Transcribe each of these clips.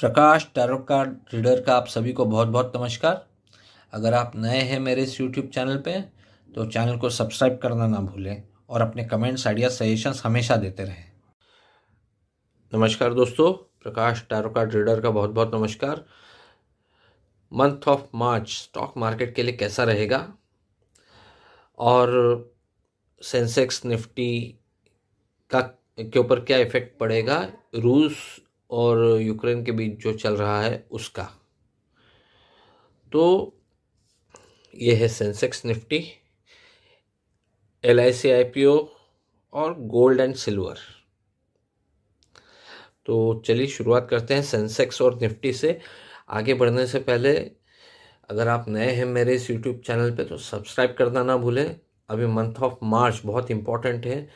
प्रकाश tarot card reader का आप सभी को बहुत बहुत नमस्कार अगर आप नए हैं मेरे इस यूट्यूब चैनल पे तो चैनल को सब्सक्राइब करना ना भूलें और अपने कमेंट्स आइडिया सजेशंस हमेशा देते रहें नमस्कार दोस्तों प्रकाश टैरो कार्ड रीडर का बहुत बहुत नमस्कार month of March stock market के लिए कैसा रहेगा और सेंसेक्स निफ्टी का के ऊपर क्या इफेक्ट पड़ेगा रूस और यूक्रेन के बीच जो चल रहा है उसका तो ये है Sensex Nifty L I C I P O और गोल्ड एंड सिल्वर तो चलिए शुरुआत करते हैं सेंसेक्स और निफ्टी से आगे बढ़ने से पहले अगर आप नए हैं मेरे इस यूट्यूब चैनल पे तो सब्सक्राइब करना ना भूलें अभी मंथ ऑफ मार्च बहुत इम्पॉर्टेंट है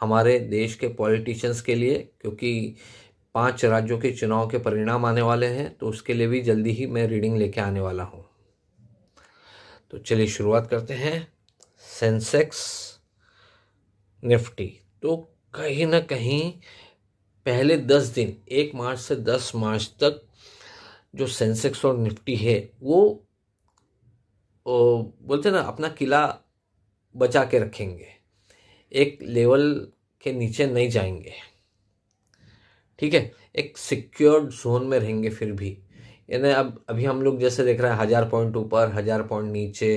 हमारे देश के पॉलिटिशियंस के लिए क्योंकि पांच राज्यों के चुनाव के परिणाम आने वाले हैं तो उसके लिए भी जल्दी ही मैं रीडिंग लेके आने वाला हूँ तो चलिए शुरुआत करते हैं सेंसेक्स निफ्टी तो कहीं ना कहीं पहले दस दिन एक मार्च से दस मार्च तक जो सेंसेक्स और निफ्टी है वो ओ, बोलते ना अपना किला बचा के रखेंगे एक लेवल के नीचे नहीं जाएंगे ठीक है एक सिक्योर्ड जोन में रहेंगे फिर भी यानी अब अभी हम लोग जैसे देख रहे हैं हज़ार पॉइंट ऊपर हज़ार पॉइंट नीचे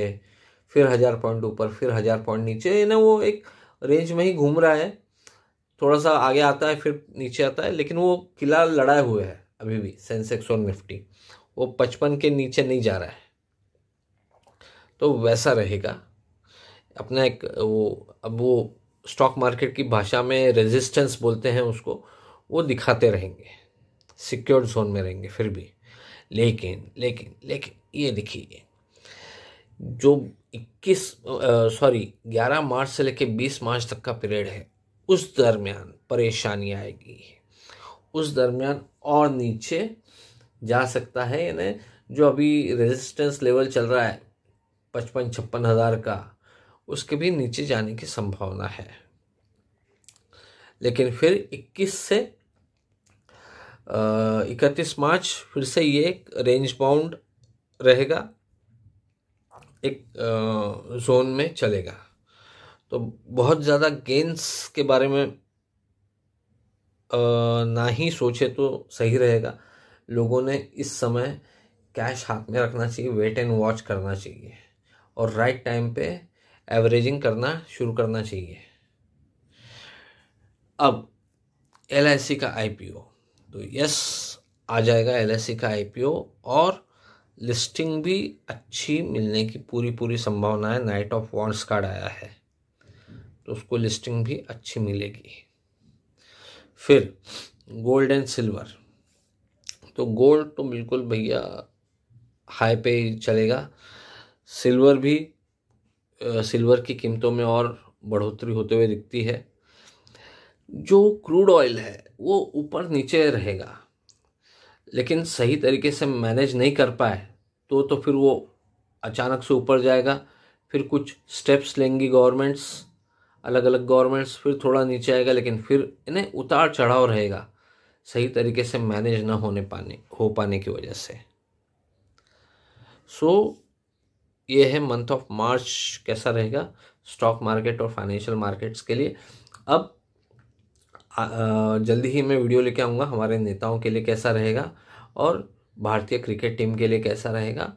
फिर हज़ार पॉइंट ऊपर फिर हज़ार पॉइंट नीचे यानी वो एक रेंज में ही घूम रहा है थोड़ा सा आगे आता है फिर नीचे आता है लेकिन वो किला लड़ाए हुए है अभी भी सेंसेक्स और निफ्टी वो पचपन के नीचे नहीं जा रहा है तो वैसा रहेगा अपना एक वो अब वो स्टॉक मार्केट की भाषा में रेजिस्टेंस बोलते हैं उसको वो दिखाते रहेंगे सिक्योर जोन में रहेंगे फिर भी लेकिन लेकिन लेकिन ये देखिए जो 21 सॉरी 11 मार्च से लेकर 20 मार्च तक का पीरियड है उस दरमियान परेशानी आएगी उस दरमियान और नीचे जा सकता है यानी जो अभी रेजिस्टेंस लेवल चल रहा है पचपन छप्पन हज़ार का उसके भी नीचे जाने की संभावना है लेकिन फिर 21 से इकतीस मार्च फिर से ये एक रेंज बाउंड रहेगा एक जोन में चलेगा तो बहुत ज़्यादा गेंस के बारे में आ, ना ही सोचे तो सही रहेगा लोगों ने इस समय कैश हाथ में रखना चाहिए वेट एंड वॉच करना चाहिए और राइट टाइम पे एवरेजिंग करना शुरू करना चाहिए अब एल का आई तो यस आ जाएगा एल का आई और लिस्टिंग भी अच्छी मिलने की पूरी पूरी संभावना है नाइट ऑफ वॉन्ट्स कार्ड आया है तो उसको लिस्टिंग भी अच्छी मिलेगी फिर गोल्ड एंड सिल्वर तो गोल्ड तो बिल्कुल भैया हाई पे ही चलेगा सिल्वर भी सिल्वर की कीमतों में और बढ़ोतरी होते हुए दिखती है जो क्रूड ऑयल है वो ऊपर नीचे रहेगा लेकिन सही तरीके से मैनेज नहीं कर पाए तो तो फिर वो अचानक से ऊपर जाएगा फिर कुछ स्टेप्स लेंगी गवर्नमेंट्स अलग अलग गवर्नमेंट्स फिर थोड़ा नीचे आएगा लेकिन फिर इन्हें उतार चढ़ाव रहेगा सही तरीके से मैनेज ना होने पाने हो पाने की वजह से सो so, ये है मंथ ऑफ मार्च कैसा रहेगा स्टॉक मार्केट और फाइनेंशियल मार्केट्स के लिए अब जल्दी ही मैं वीडियो लेके आऊँगा हमारे नेताओं के लिए कैसा रहेगा और भारतीय क्रिकेट टीम के लिए कैसा रहेगा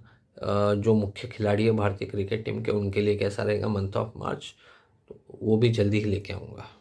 जो मुख्य खिलाड़ी है भारतीय क्रिकेट टीम के उनके लिए कैसा रहेगा मंथ ऑफ मार्च तो वो भी जल्दी ही लेके आऊँगा